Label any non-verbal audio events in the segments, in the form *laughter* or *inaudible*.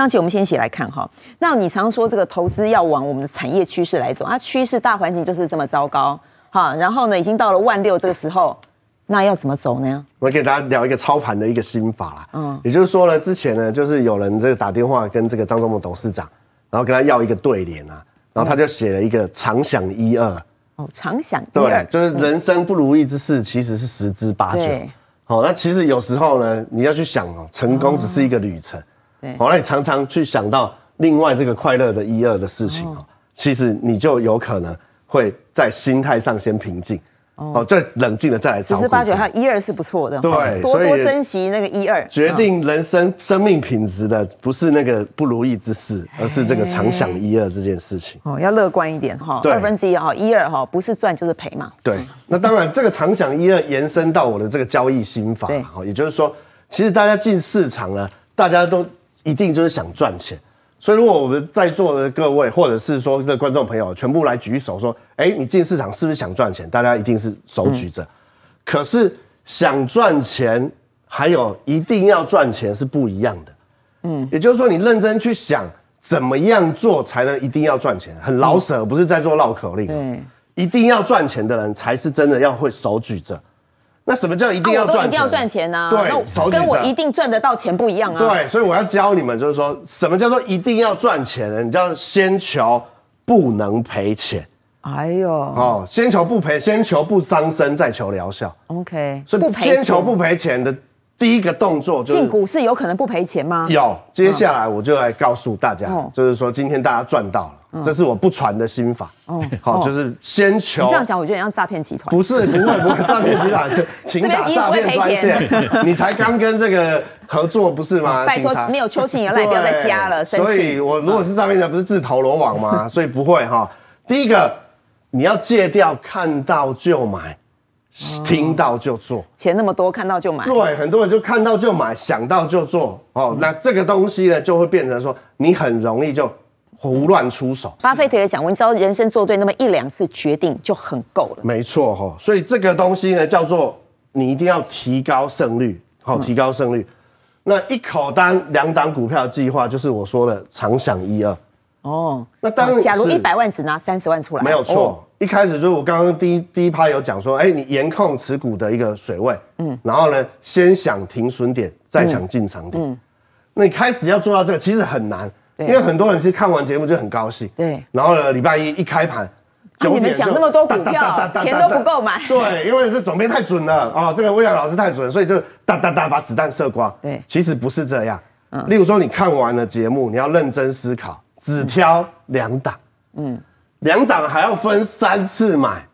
上期我们先一起来看哈，那你常说这个投资要往我们的产业趋势来走啊，趋势大环境就是这么糟糕哈。然后呢，已经到了万六这个时候，那要怎么走呢？我给大家聊一个操盘的一个心法啦，嗯，也就是说呢，之前呢，就是有人这个打电话跟这个张忠谋董事长，然后跟他要一个对联啊，然后他就写了一个“常想一二”，哦，常想对，就是人生不如意之事，其实是十之八九。好，那其实有时候呢，你要去想哦，成功只是一个旅程。好，那你常常去想到另外这个快乐的一二的事情哦，其实你就有可能会在心态上先平静，哦，再冷静的再来。只是发觉还有一二是不错的，对，多多珍惜那个一二。决定人生生命品质的不是那个不如意之事，而是这个常想一二这件事情。哦，要乐观一点哈，二分之一哈，一二哈，不是赚就是赔嘛。对，那当然这个常想一二延伸到我的这个交易心法哈，也就是说，其实大家进市场呢，大家都。一定就是想赚钱，所以如果我们在座的各位，或者是说的观众朋友，全部来举手说：“哎，你进市场是不是想赚钱？”大家一定是手举着。可是想赚钱，还有一定要赚钱是不一样的。嗯，也就是说，你认真去想，怎么样做才能一定要赚钱，很老舍，不是在做绕口令。一定要赚钱的人，才是真的要会手举着。那什么叫一定要赚钱？一定要赚钱啊？对，跟我一定赚得到钱不一样啊！对，所以我要教你们，就是说，什么叫做一定要赚钱？呢？你叫先求不能赔钱。哎呦，哦，先求不赔，先求不伤身，再求疗效。OK，所以不先求不赔钱的。第一个动作进股市有可能不赔钱吗？有，接下来我就来告诉大家，就是说今天大家赚到了，这是我不传的心法。哦，好，就是先求。你这样讲，我觉得像诈骗集团。不是，不会，不会诈骗集团，*laughs* 请打诈骗专线。*laughs* 你才刚跟这个合作不是吗？*laughs* 拜托，没有秋庆也赖不要再加了。所以，我如果是诈骗者，不是自投罗网吗？所以不会哈。第一个，你要戒掉看到就买。听到就做，钱那么多，看到就买。对，很多人就看到就买，想到就做。哦，那这个东西呢，就会变成说，你很容易就胡乱出手。巴菲特也讲过，你知道人生做对那么一两次决定就很够了。没错，哈。所以这个东西呢，叫做你一定要提高胜率，好，提高胜率。那一口单两档股票计划，就是我说的常想一二。哦，那当假如一百万只拿三十万出来，没有错。一开始就是我刚刚第一第一趴有讲说，哎，你严控持股的一个水位，嗯，然后呢，先想停损点，再想进场点。嗯，那你开始要做到这个，其实很难，因为很多人是看完节目就很高兴，对，然后呢，礼拜一一开盘，九点就讲那么多股票，钱都不够买，对，因为这准备太准了啊，这个威廉老师太准，所以就哒哒哒把子弹射光。对，其实不是这样，嗯，例如说你看完了节目，你要认真思考。只挑两档，嗯，两档还要分三次买，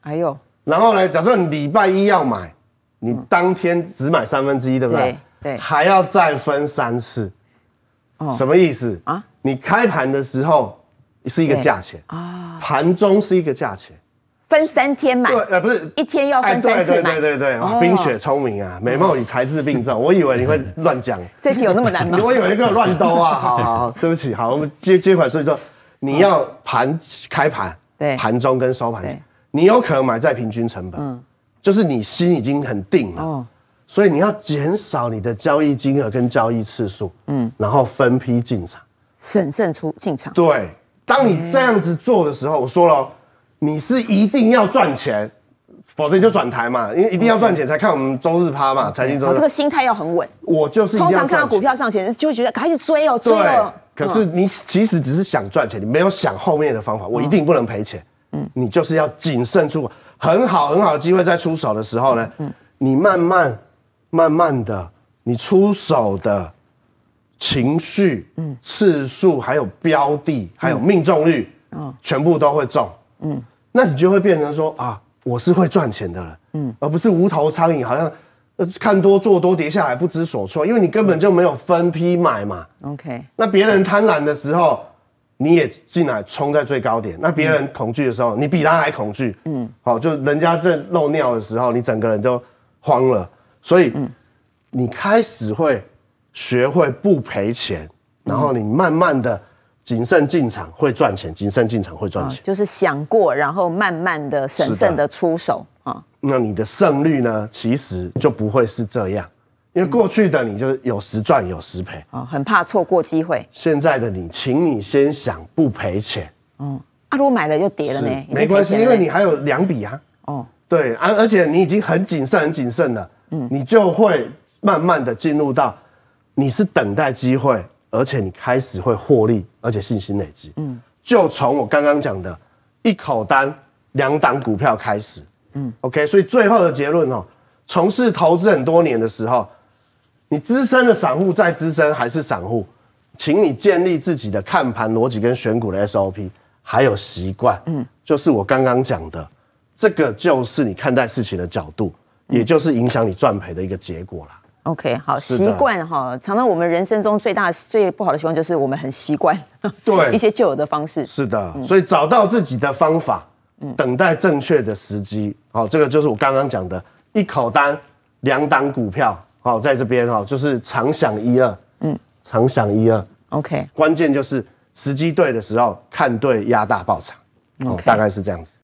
哎呦，然后呢，假设礼拜一要买，你当天只买三分之一，对不对？对，还要再分三次，哦，什么意思啊？你开盘的时候是一个价钱啊，盘中是一个价钱。分三天买，呃，不是一天要分三次买，对对对对冰雪聪明啊，美貌与才智并重。我以为你会乱讲，这题有那么难吗？我以为你我乱兜啊，*laughs* 好好，对不起，好，我接接款，所以说你要盘开盘，对，盘中跟收盘，你有可能买在平均成本，嗯，就是你心已经很定了，所以你要减少你的交易金额跟交易次数，嗯，然后分批进场，审慎出进场，对，当你这样子做的时候，我说了。你是一定要赚钱，否则就转台嘛，因为一定要赚钱才看我们周日趴嘛。财经周，我这个心态要很稳。我就是通常看到股票上钱，就会觉得赶紧追哦，追哦。可是你其实只是想赚钱，你没有想后面的方法。我一定不能赔钱。嗯，你就是要谨慎出，很好很好的机会在出手的时候呢，嗯，你慢慢慢慢的，你出手的情绪，嗯，次数还有标的，还有命中率，嗯，全部都会中。嗯，那你就会变成说啊，我是会赚钱的人，嗯，而不是无头苍蝇，好像看多做多跌下来不知所措，因为你根本就没有分批买嘛。OK，那别人贪婪的时候，你也进来冲在最高点；那别人恐惧的时候，你比他还恐惧。嗯，好，就人家在漏尿的时候，你整个人都慌了。所以，你开始会学会不赔钱，然后你慢慢的。谨慎进场会赚钱，谨慎进场会赚钱，就是想过，然后慢慢的、审慎的出手啊。那你的胜率呢？其实就不会是这样，因为过去的你就是有时赚，有时赔啊，很怕错过机会。现在的你，请你先想不赔钱。嗯，啊，如果买了又跌了呢？没关系，因为你还有两笔啊。哦，对啊，而且你已经很谨慎、很谨慎了，嗯，你就会慢慢的进入到，你是等待机会。而且你开始会获利，而且信心累积。嗯，就从我刚刚讲的一口单两档股票开始。嗯，OK。所以最后的结论哦，从事投资很多年的时候，你资深的散户再资深还是散户，请你建立自己的看盘逻辑跟选股的 SOP，还有习惯。嗯，就是我刚刚讲的，这个就是你看待事情的角度，也就是影响你赚赔的一个结果了。OK，好习惯哈，常常我们人生中最大最不好的习惯就是我们很习惯对 *laughs* 一些旧有的方式。是的，所以找到自己的方法，等待正确的时机。好，这个就是我刚刚讲的，一口单两档股票。好，在这边哈，就是常想一二，嗯，常想一二。OK，关键就是时机对的时候看对压大爆仓。OK，大概是这样子。